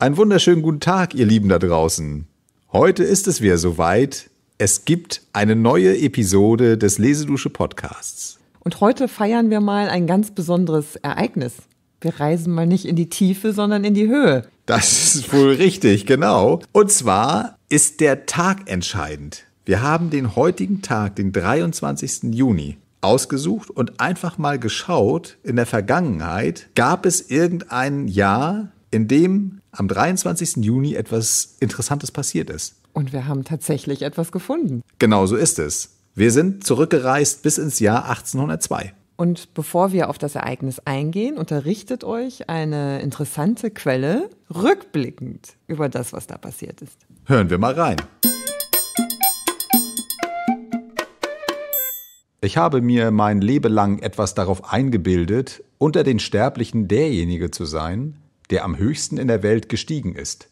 Einen wunderschönen guten Tag, ihr Lieben da draußen. Heute ist es wieder soweit. Es gibt eine neue Episode des Lesedusche Podcasts. Und heute feiern wir mal ein ganz besonderes Ereignis. Wir reisen mal nicht in die Tiefe, sondern in die Höhe. Das ist wohl richtig, genau. Und zwar ist der Tag entscheidend. Wir haben den heutigen Tag, den 23. Juni, ausgesucht und einfach mal geschaut, in der Vergangenheit gab es irgendein Jahr, in dem am 23. Juni etwas Interessantes passiert ist. Und wir haben tatsächlich etwas gefunden. Genau so ist es. Wir sind zurückgereist bis ins Jahr 1802. Und bevor wir auf das Ereignis eingehen, unterrichtet euch eine interessante Quelle rückblickend über das, was da passiert ist. Hören wir mal rein. Ich habe mir mein Leben lang etwas darauf eingebildet, unter den Sterblichen derjenige zu sein, der am höchsten in der Welt gestiegen ist.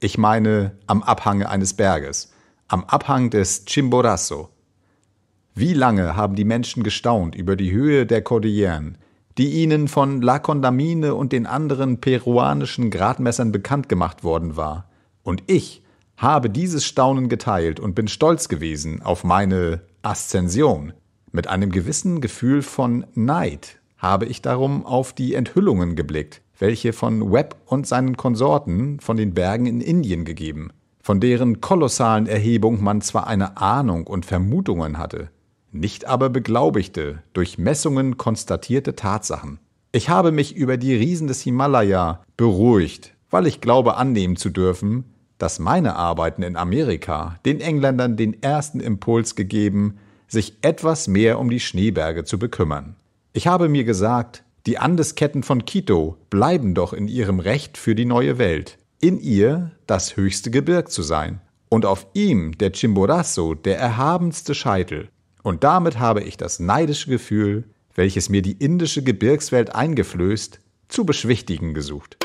Ich meine am Abhange eines Berges, am Abhang des Chimborazo. Wie lange haben die Menschen gestaunt über die Höhe der Cordilleren, die ihnen von La Condamine und den anderen peruanischen Gradmessern bekannt gemacht worden war. Und ich habe dieses Staunen geteilt und bin stolz gewesen auf meine Aszension. Mit einem gewissen Gefühl von Neid habe ich darum auf die Enthüllungen geblickt, welche von Webb und seinen Konsorten von den Bergen in Indien gegeben, von deren kolossalen Erhebung man zwar eine Ahnung und Vermutungen hatte, nicht aber beglaubigte, durch Messungen konstatierte Tatsachen. Ich habe mich über die Riesen des Himalaya beruhigt, weil ich glaube annehmen zu dürfen, dass meine Arbeiten in Amerika den Engländern den ersten Impuls gegeben, sich etwas mehr um die Schneeberge zu bekümmern. Ich habe mir gesagt, die Andesketten von Quito bleiben doch in ihrem Recht für die neue Welt, in ihr das höchste Gebirg zu sein, und auf ihm der Chimborazo der erhabenste Scheitel. Und damit habe ich das neidische Gefühl, welches mir die indische Gebirgswelt eingeflößt, zu beschwichtigen gesucht.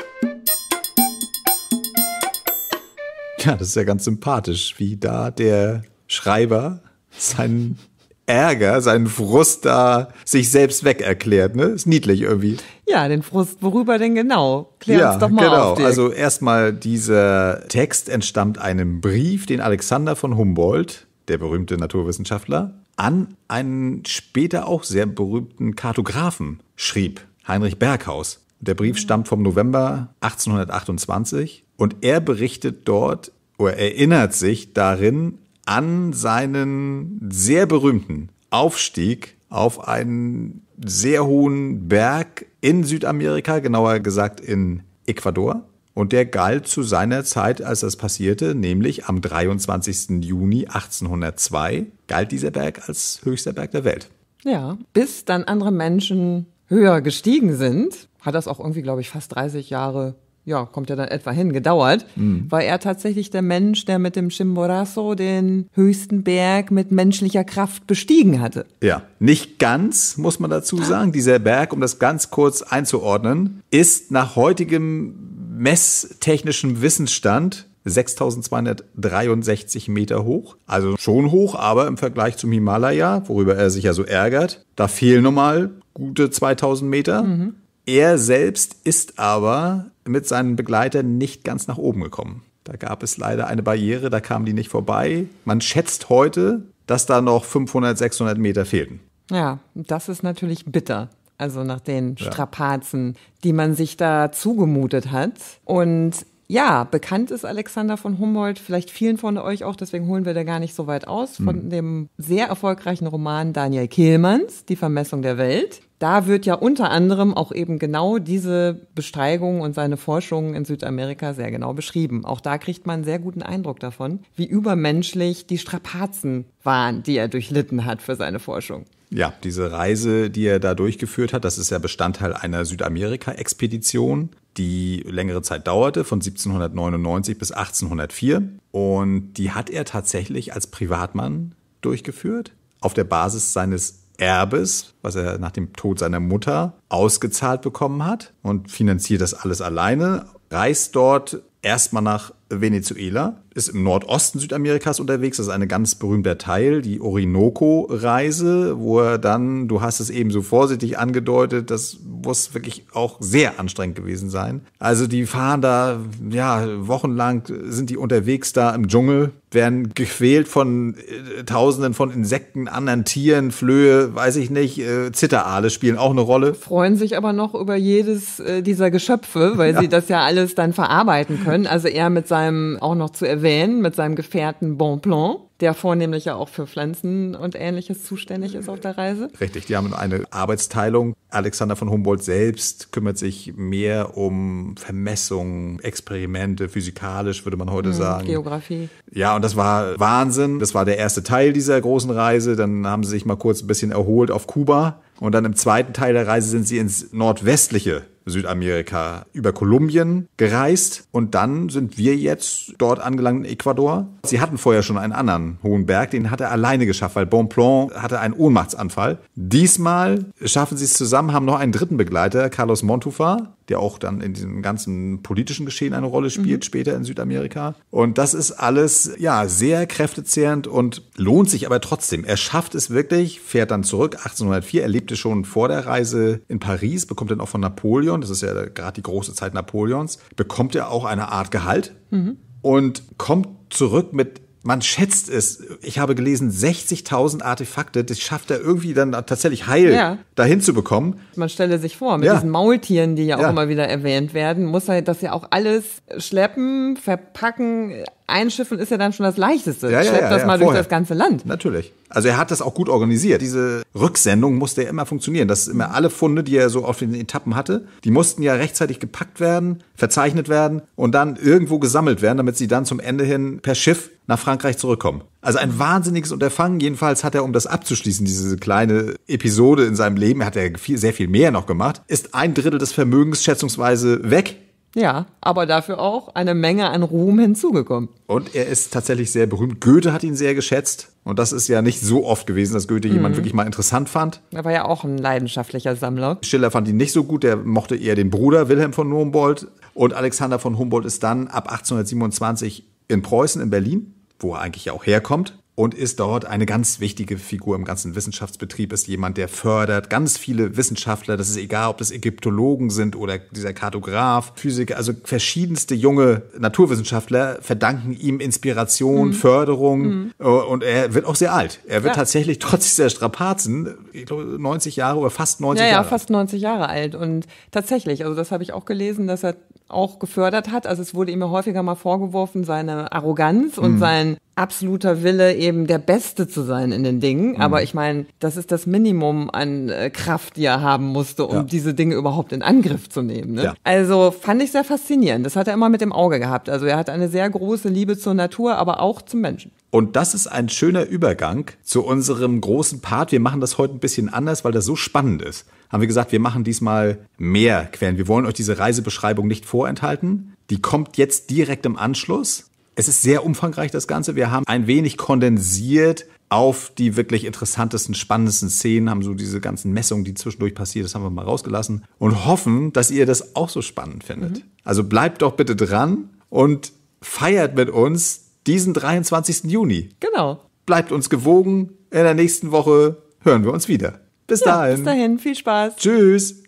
Ja, das ist ja ganz sympathisch, wie da der Schreiber seinen Ärger, seinen Frust da sich selbst weg erklärt. Ne? Ist niedlich irgendwie. Ja, den Frust, worüber denn genau? Klär ja, uns doch mal genau. auf. Dirk. Also erstmal, dieser Text entstammt einem Brief, den Alexander von Humboldt, der berühmte Naturwissenschaftler, an einen später auch sehr berühmten Kartografen schrieb, Heinrich Berghaus. Der Brief mhm. stammt vom November 1828 und er berichtet dort oder erinnert sich darin an seinen sehr berühmten Aufstieg auf einen sehr hohen Berg in Südamerika, genauer gesagt in Ecuador. Und der galt zu seiner Zeit, als das passierte, nämlich am 23. Juni 1802, galt dieser Berg als höchster Berg der Welt. Ja, bis dann andere Menschen höher gestiegen sind, hat das auch irgendwie, glaube ich, fast 30 Jahre ja, kommt ja dann etwa hin, gedauert, mhm. war er tatsächlich der Mensch, der mit dem Chimborazo den höchsten Berg mit menschlicher Kraft bestiegen hatte. Ja, nicht ganz, muss man dazu ah. sagen. Dieser Berg, um das ganz kurz einzuordnen, ist nach heutigem messtechnischen Wissensstand 6263 Meter hoch. Also schon hoch, aber im Vergleich zum Himalaya, worüber er sich ja so ärgert, da fehlen nun mal gute 2000 Meter. Mhm. Er selbst ist aber mit seinen Begleitern nicht ganz nach oben gekommen. Da gab es leider eine Barriere, da kamen die nicht vorbei. Man schätzt heute, dass da noch 500, 600 Meter fehlten. Ja, das ist natürlich bitter. Also nach den Strapazen, ja. die man sich da zugemutet hat. Und ja, bekannt ist Alexander von Humboldt vielleicht vielen von euch auch, deswegen holen wir da gar nicht so weit aus, von mhm. dem sehr erfolgreichen Roman Daniel Kehlmanns, Die Vermessung der Welt. Da wird ja unter anderem auch eben genau diese Besteigung und seine Forschungen in Südamerika sehr genau beschrieben. Auch da kriegt man einen sehr guten Eindruck davon, wie übermenschlich die Strapazen waren, die er durchlitten hat für seine Forschung. Ja, diese Reise, die er da durchgeführt hat, das ist ja Bestandteil einer Südamerika-Expedition die längere Zeit dauerte, von 1799 bis 1804. Und die hat er tatsächlich als Privatmann durchgeführt, auf der Basis seines Erbes, was er nach dem Tod seiner Mutter ausgezahlt bekommen hat und finanziert das alles alleine, reist dort erstmal nach Venezuela, ist im Nordosten Südamerikas unterwegs. Das ist ein ganz berühmter Teil, die Orinoco-Reise, wo er dann, du hast es eben so vorsichtig angedeutet, das muss wirklich auch sehr anstrengend gewesen sein. Also die fahren da, ja, wochenlang sind die unterwegs da im Dschungel, werden gequält von äh, Tausenden von Insekten, anderen Tieren, Flöhe, weiß ich nicht, äh, Zitterale spielen auch eine Rolle. Freuen sich aber noch über jedes äh, dieser Geschöpfe, weil ja. sie das ja alles dann verarbeiten können. Also er mit seinem auch noch zu erwähnen Van mit seinem Gefährten Bonpland der vornehmlich ja auch für Pflanzen und ähnliches zuständig ist auf der Reise. Richtig, die haben eine Arbeitsteilung. Alexander von Humboldt selbst kümmert sich mehr um Vermessungen, Experimente, physikalisch würde man heute mhm, sagen. Geografie. Ja, und das war Wahnsinn. Das war der erste Teil dieser großen Reise. Dann haben sie sich mal kurz ein bisschen erholt auf Kuba. Und dann im zweiten Teil der Reise sind sie ins nordwestliche Südamerika über Kolumbien gereist und dann sind wir jetzt dort angelangt in Ecuador. Sie hatten vorher schon einen anderen hohen Berg, den hat er alleine geschafft, weil Bonpland hatte einen Ohnmachtsanfall. Diesmal schaffen sie es zusammen, haben noch einen dritten Begleiter, Carlos Montufar, der auch dann in diesem ganzen politischen Geschehen eine Rolle spielt, mhm. später in Südamerika. Und das ist alles, ja, sehr kräftezehrend und lohnt sich aber trotzdem. Er schafft es wirklich, fährt dann zurück, 1804, er lebte schon vor der Reise in Paris, bekommt dann auch von Napoleon, das ist ja gerade die große Zeit Napoleons, bekommt er auch eine Art Gehalt mhm. und kommt zurück mit man schätzt es, ich habe gelesen, 60.000 Artefakte, das schafft er irgendwie dann tatsächlich heil ja. dahin zu bekommen. Man stelle sich vor, mit ja. diesen Maultieren, die ja, ja auch immer wieder erwähnt werden, muss er das ja auch alles schleppen, verpacken, Einschiffen ist ja dann schon das Leichteste. Ja, Schleppt ja, das mal vorher. durch das ganze Land. Natürlich. Also er hat das auch gut organisiert. Diese Rücksendung musste ja immer funktionieren. Das immer alle Funde, die er so auf den Etappen hatte, die mussten ja rechtzeitig gepackt werden, verzeichnet werden und dann irgendwo gesammelt werden, damit sie dann zum Ende hin per Schiff nach Frankreich zurückkommen. Also ein wahnsinniges Unterfangen. Jedenfalls hat er, um das abzuschließen, diese kleine Episode in seinem Leben, hat er viel, sehr viel mehr noch gemacht, ist ein Drittel des Vermögens schätzungsweise weg ja, aber dafür auch eine Menge an Ruhm hinzugekommen. Und er ist tatsächlich sehr berühmt. Goethe hat ihn sehr geschätzt. Und das ist ja nicht so oft gewesen, dass Goethe mhm. jemand wirklich mal interessant fand. Er war ja auch ein leidenschaftlicher Sammler. Schiller fand ihn nicht so gut. Der mochte eher den Bruder Wilhelm von Humboldt. Und Alexander von Humboldt ist dann ab 1827 in Preußen, in Berlin, wo er eigentlich ja auch herkommt, und ist dort eine ganz wichtige Figur im ganzen Wissenschaftsbetrieb, ist jemand, der fördert ganz viele Wissenschaftler, das ist egal, ob das Ägyptologen sind oder dieser Kartograf, Physiker, also verschiedenste junge Naturwissenschaftler verdanken ihm Inspiration, mhm. Förderung mhm. Äh, und er wird auch sehr alt. Er wird ja. tatsächlich trotz dieser Strapazen, ich glaube 90 Jahre oder fast 90 ja, Jahre. Ja, fast 90 Jahre alt und tatsächlich, also das habe ich auch gelesen, dass er auch gefördert hat. Also es wurde ihm ja häufiger mal vorgeworfen, seine Arroganz und mhm. sein absoluter Wille, eben der Beste zu sein in den Dingen. Mhm. Aber ich meine, das ist das Minimum an äh, Kraft, die er haben musste, um ja. diese Dinge überhaupt in Angriff zu nehmen. Ne? Ja. Also fand ich sehr faszinierend. Das hat er immer mit dem Auge gehabt. Also er hat eine sehr große Liebe zur Natur, aber auch zum Menschen. Und das ist ein schöner Übergang zu unserem großen Part. Wir machen das heute ein bisschen anders, weil das so spannend ist. Haben wir gesagt, wir machen diesmal mehr Quellen. Wir wollen euch diese Reisebeschreibung nicht vorenthalten. Die kommt jetzt direkt im Anschluss. Es ist sehr umfangreich, das Ganze. Wir haben ein wenig kondensiert auf die wirklich interessantesten, spannendsten Szenen, haben so diese ganzen Messungen, die zwischendurch passieren, das haben wir mal rausgelassen und hoffen, dass ihr das auch so spannend findet. Mhm. Also bleibt doch bitte dran und feiert mit uns diesen 23. Juni. Genau. Bleibt uns gewogen. In der nächsten Woche hören wir uns wieder. Bis ja, dahin. Bis dahin. Viel Spaß. Tschüss.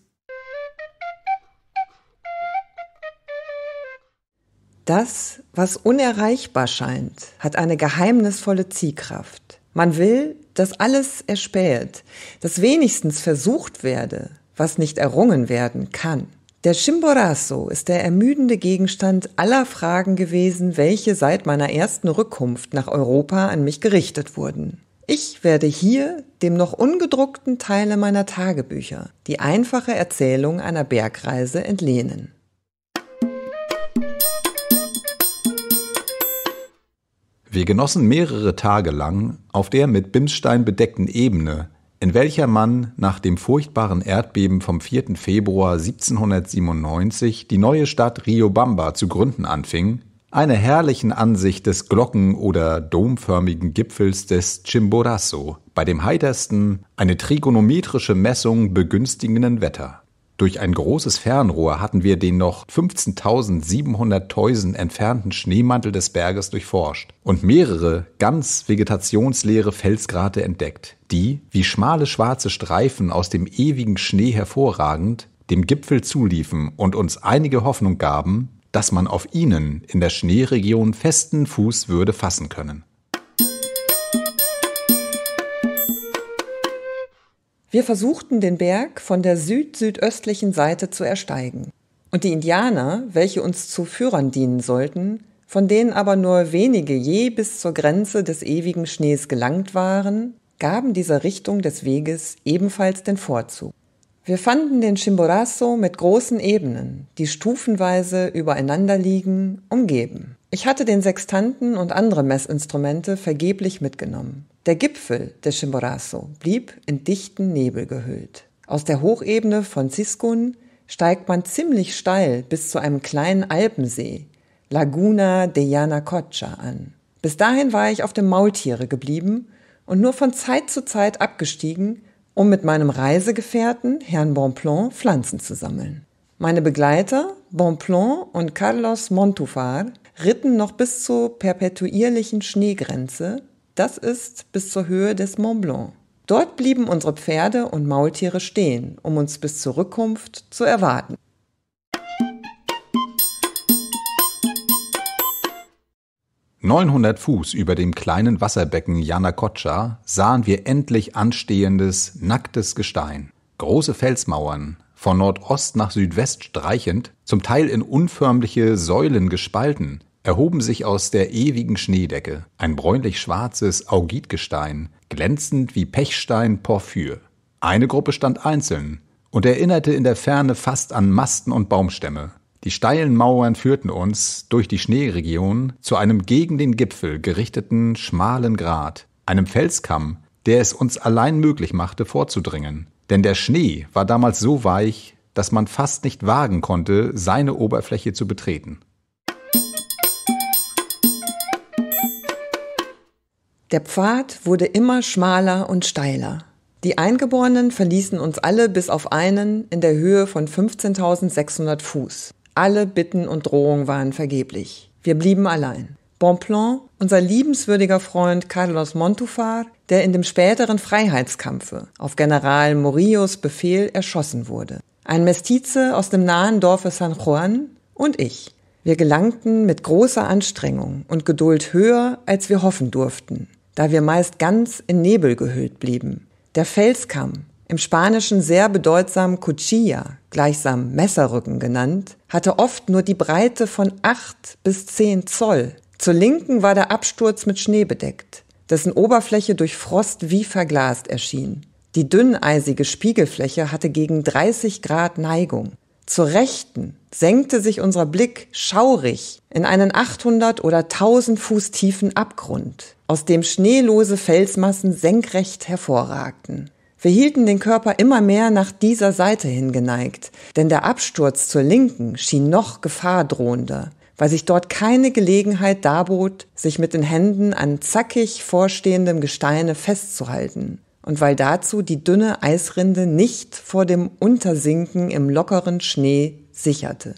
Das, was unerreichbar scheint, hat eine geheimnisvolle Ziehkraft. Man will, dass alles erspäht, dass wenigstens versucht werde, was nicht errungen werden kann. Der Chimborazo ist der ermüdende Gegenstand aller Fragen gewesen, welche seit meiner ersten Rückkunft nach Europa an mich gerichtet wurden. Ich werde hier dem noch ungedruckten Teile meiner Tagebücher die einfache Erzählung einer Bergreise entlehnen. Wir genossen mehrere Tage lang auf der mit Bimsstein bedeckten Ebene, in welcher man nach dem furchtbaren Erdbeben vom 4. Februar 1797 die neue Stadt Riobamba zu gründen anfing, eine herrlichen Ansicht des glocken- oder domförmigen Gipfels des Chimborazo, bei dem heitersten, eine trigonometrische Messung begünstigenden Wetter. Durch ein großes Fernrohr hatten wir den noch 15.700 Täusen entfernten Schneemantel des Berges durchforscht und mehrere ganz vegetationsleere Felsgrate entdeckt, die, wie schmale schwarze Streifen aus dem ewigen Schnee hervorragend, dem Gipfel zuliefen und uns einige Hoffnung gaben, dass man auf ihnen in der Schneeregion festen Fuß würde fassen können. Wir versuchten den Berg von der süd-südöstlichen Seite zu ersteigen. Und die Indianer, welche uns zu Führern dienen sollten, von denen aber nur wenige je bis zur Grenze des ewigen Schnees gelangt waren, gaben dieser Richtung des Weges ebenfalls den Vorzug. Wir fanden den Chimborazo mit großen Ebenen, die stufenweise übereinander liegen, umgeben. Ich hatte den Sextanten und andere Messinstrumente vergeblich mitgenommen. Der Gipfel des Chimborazo blieb in dichten Nebel gehüllt. Aus der Hochebene von Ciscun steigt man ziemlich steil bis zu einem kleinen Alpensee, Laguna de Yanacocha, an. Bis dahin war ich auf dem Maultiere geblieben und nur von Zeit zu Zeit abgestiegen, um mit meinem Reisegefährten, Herrn Bonplon, Pflanzen zu sammeln. Meine Begleiter, Bonplon und Carlos Montufar, ritten noch bis zur perpetuierlichen Schneegrenze. Das ist bis zur Höhe des Mont Blanc. Dort blieben unsere Pferde und Maultiere stehen, um uns bis zur Rückkunft zu erwarten. »900 Fuß über dem kleinen Wasserbecken Janakotscha sahen wir endlich anstehendes, nacktes Gestein. Große Felsmauern, von Nordost nach Südwest streichend, zum Teil in unförmliche Säulen gespalten, erhoben sich aus der ewigen Schneedecke ein bräunlich-schwarzes Augitgestein, glänzend wie Pechstein Porphyr. Eine Gruppe stand einzeln und erinnerte in der Ferne fast an Masten und Baumstämme. Die steilen Mauern führten uns durch die Schneeregion zu einem gegen den Gipfel gerichteten schmalen Grat, einem Felskamm, der es uns allein möglich machte, vorzudringen denn der Schnee war damals so weich, dass man fast nicht wagen konnte, seine Oberfläche zu betreten. Der Pfad wurde immer schmaler und steiler. Die Eingeborenen verließen uns alle bis auf einen in der Höhe von 15.600 Fuß. Alle Bitten und Drohungen waren vergeblich. Wir blieben allein. Bonpland unser liebenswürdiger Freund Carlos Montufar, der in dem späteren Freiheitskampfe auf General Murillos Befehl erschossen wurde. Ein Mestize aus dem nahen Dorfe San Juan und ich. Wir gelangten mit großer Anstrengung und Geduld höher, als wir hoffen durften, da wir meist ganz in Nebel gehüllt blieben. Der Felskamm, im Spanischen sehr bedeutsam Cuchilla, gleichsam Messerrücken genannt, hatte oft nur die Breite von acht bis zehn Zoll zur Linken war der Absturz mit Schnee bedeckt, dessen Oberfläche durch Frost wie verglast erschien. Die dünneisige Spiegelfläche hatte gegen 30 Grad Neigung. Zur Rechten senkte sich unser Blick schaurig in einen 800 oder 1000 Fuß tiefen Abgrund, aus dem schneelose Felsmassen senkrecht hervorragten. Wir hielten den Körper immer mehr nach dieser Seite hingeneigt, denn der Absturz zur Linken schien noch gefahrdrohender weil sich dort keine Gelegenheit darbot, sich mit den Händen an zackig vorstehendem Gesteine festzuhalten und weil dazu die dünne Eisrinde nicht vor dem Untersinken im lockeren Schnee sicherte.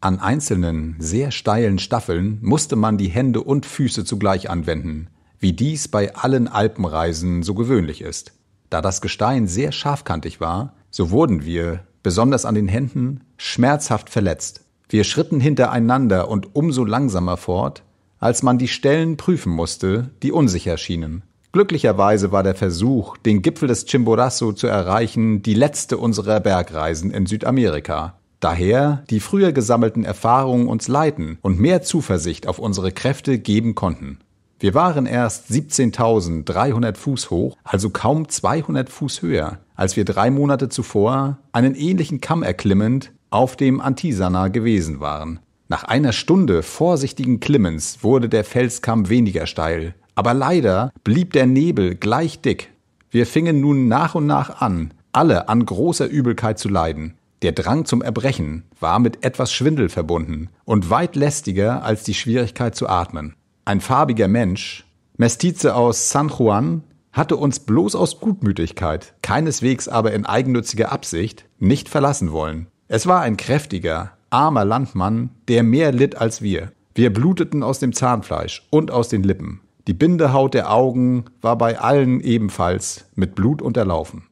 An einzelnen, sehr steilen Staffeln musste man die Hände und Füße zugleich anwenden, wie dies bei allen Alpenreisen so gewöhnlich ist. Da das Gestein sehr scharfkantig war, so wurden wir, besonders an den Händen, schmerzhaft verletzt. Wir schritten hintereinander und umso langsamer fort, als man die Stellen prüfen musste, die unsicher schienen. Glücklicherweise war der Versuch, den Gipfel des Chimborazo zu erreichen, die letzte unserer Bergreisen in Südamerika. Daher die früher gesammelten Erfahrungen uns leiten und mehr Zuversicht auf unsere Kräfte geben konnten. Wir waren erst 17.300 Fuß hoch, also kaum 200 Fuß höher als wir drei Monate zuvor einen ähnlichen Kamm erklimmend auf dem Antisana gewesen waren. Nach einer Stunde vorsichtigen Klimmens wurde der Felskamm weniger steil, aber leider blieb der Nebel gleich dick. Wir fingen nun nach und nach an, alle an großer Übelkeit zu leiden. Der Drang zum Erbrechen war mit etwas Schwindel verbunden und weit lästiger als die Schwierigkeit zu atmen. Ein farbiger Mensch, Mestize aus San Juan, hatte uns bloß aus Gutmütigkeit, keineswegs aber in eigennütziger Absicht, nicht verlassen wollen. Es war ein kräftiger, armer Landmann, der mehr litt als wir. Wir bluteten aus dem Zahnfleisch und aus den Lippen. Die Bindehaut der Augen war bei allen ebenfalls mit Blut unterlaufen.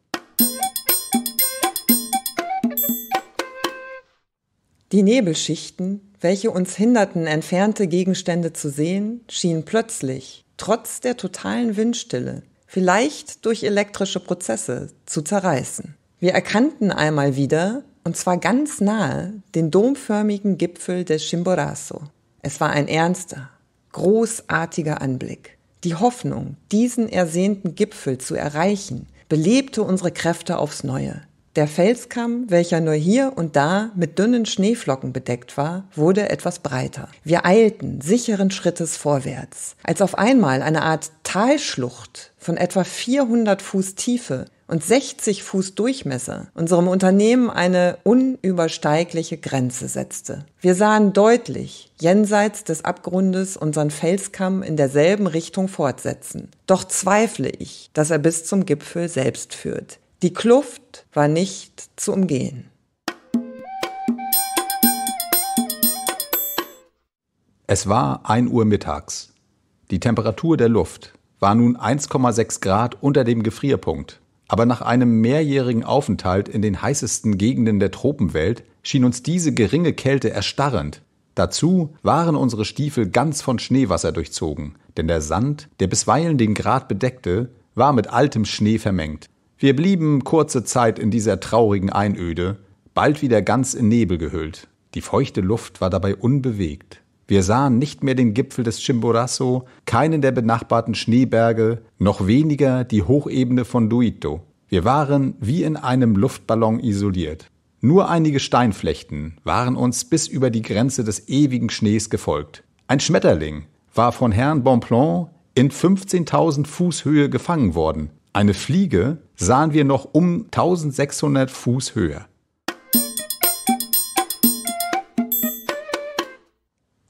Die Nebelschichten, welche uns hinderten, entfernte Gegenstände zu sehen, schienen plötzlich, trotz der totalen Windstille, vielleicht durch elektrische Prozesse, zu zerreißen. Wir erkannten einmal wieder, und zwar ganz nahe, den domförmigen Gipfel des Chimborazo. Es war ein ernster, großartiger Anblick. Die Hoffnung, diesen ersehnten Gipfel zu erreichen, belebte unsere Kräfte aufs Neue. Der Felskamm, welcher nur hier und da mit dünnen Schneeflocken bedeckt war, wurde etwas breiter. Wir eilten sicheren Schrittes vorwärts, als auf einmal eine Art Talschlucht von etwa 400 Fuß Tiefe und 60 Fuß Durchmesser unserem Unternehmen eine unübersteigliche Grenze setzte. Wir sahen deutlich jenseits des Abgrundes unseren Felskamm in derselben Richtung fortsetzen. Doch zweifle ich, dass er bis zum Gipfel selbst führt. Die Kluft war nicht zu umgehen. Es war 1 Uhr mittags. Die Temperatur der Luft war nun 1,6 Grad unter dem Gefrierpunkt. Aber nach einem mehrjährigen Aufenthalt in den heißesten Gegenden der Tropenwelt schien uns diese geringe Kälte erstarrend. Dazu waren unsere Stiefel ganz von Schneewasser durchzogen, denn der Sand, der bisweilen den Grat bedeckte, war mit altem Schnee vermengt. Wir blieben kurze Zeit in dieser traurigen Einöde, bald wieder ganz in Nebel gehüllt. Die feuchte Luft war dabei unbewegt. Wir sahen nicht mehr den Gipfel des Chimborazo, keinen der benachbarten Schneeberge, noch weniger die Hochebene von Duito. Wir waren wie in einem Luftballon isoliert. Nur einige Steinflechten waren uns bis über die Grenze des ewigen Schnees gefolgt. Ein Schmetterling war von Herrn Bonpland in 15.000 Fuß Höhe gefangen worden, eine Fliege sahen wir noch um 1600 Fuß Höhe.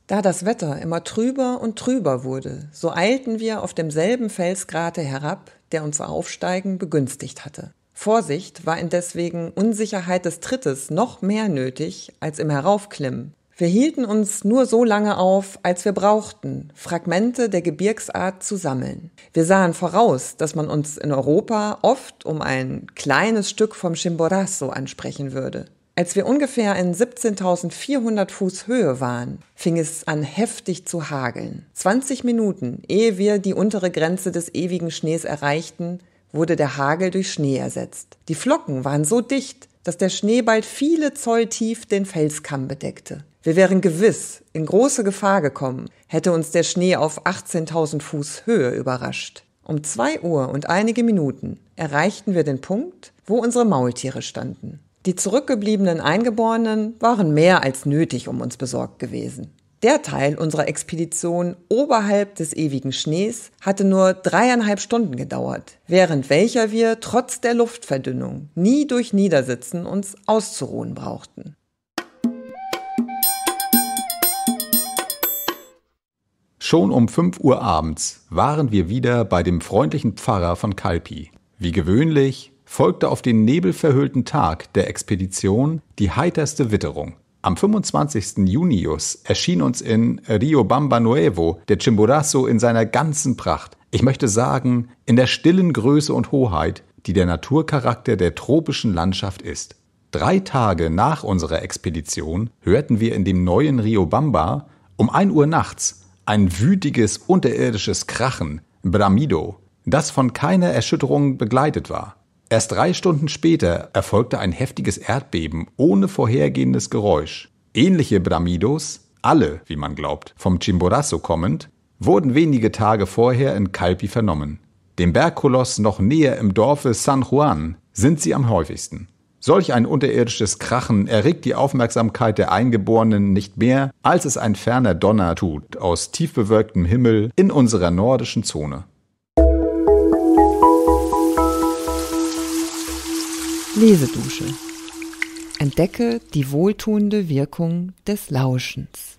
Da das Wetter immer trüber und trüber wurde, so eilten wir auf demselben Felsgrate herab, der unser Aufsteigen begünstigt hatte. Vorsicht war indes wegen Unsicherheit des Trittes noch mehr nötig als im Heraufklimmen, wir hielten uns nur so lange auf, als wir brauchten, Fragmente der Gebirgsart zu sammeln. Wir sahen voraus, dass man uns in Europa oft um ein kleines Stück vom Chimborazo ansprechen würde. Als wir ungefähr in 17.400 Fuß Höhe waren, fing es an heftig zu hageln. 20 Minuten, ehe wir die untere Grenze des ewigen Schnees erreichten, wurde der Hagel durch Schnee ersetzt. Die Flocken waren so dicht, dass der Schnee bald viele Zoll tief den Felskamm bedeckte. Wir wären gewiss in große Gefahr gekommen, hätte uns der Schnee auf 18.000 Fuß Höhe überrascht. Um zwei Uhr und einige Minuten erreichten wir den Punkt, wo unsere Maultiere standen. Die zurückgebliebenen Eingeborenen waren mehr als nötig um uns besorgt gewesen. Der Teil unserer Expedition oberhalb des ewigen Schnees hatte nur dreieinhalb Stunden gedauert, während welcher wir trotz der Luftverdünnung nie durch Niedersitzen uns auszuruhen brauchten. Schon um 5 Uhr abends waren wir wieder bei dem freundlichen Pfarrer von Kalpi. Wie gewöhnlich folgte auf den nebelverhüllten Tag der Expedition die heiterste Witterung. Am 25. Junius erschien uns in Rio Bamba Nuevo der Chimborazo in seiner ganzen Pracht. Ich möchte sagen, in der stillen Größe und Hoheit, die der Naturcharakter der tropischen Landschaft ist. Drei Tage nach unserer Expedition hörten wir in dem neuen Rio Bamba um 1 Uhr nachts ein wütiges unterirdisches Krachen, Bramido, das von keiner Erschütterung begleitet war. Erst drei Stunden später erfolgte ein heftiges Erdbeben ohne vorhergehendes Geräusch. Ähnliche Bramidos, alle, wie man glaubt, vom Chimborazo kommend, wurden wenige Tage vorher in Calpi vernommen. Dem Bergkoloss noch näher im Dorfe San Juan sind sie am häufigsten. Solch ein unterirdisches Krachen erregt die Aufmerksamkeit der Eingeborenen nicht mehr, als es ein ferner Donner tut aus tief bewölktem Himmel in unserer nordischen Zone. Lesedusche. Entdecke die wohltuende Wirkung des Lauschens.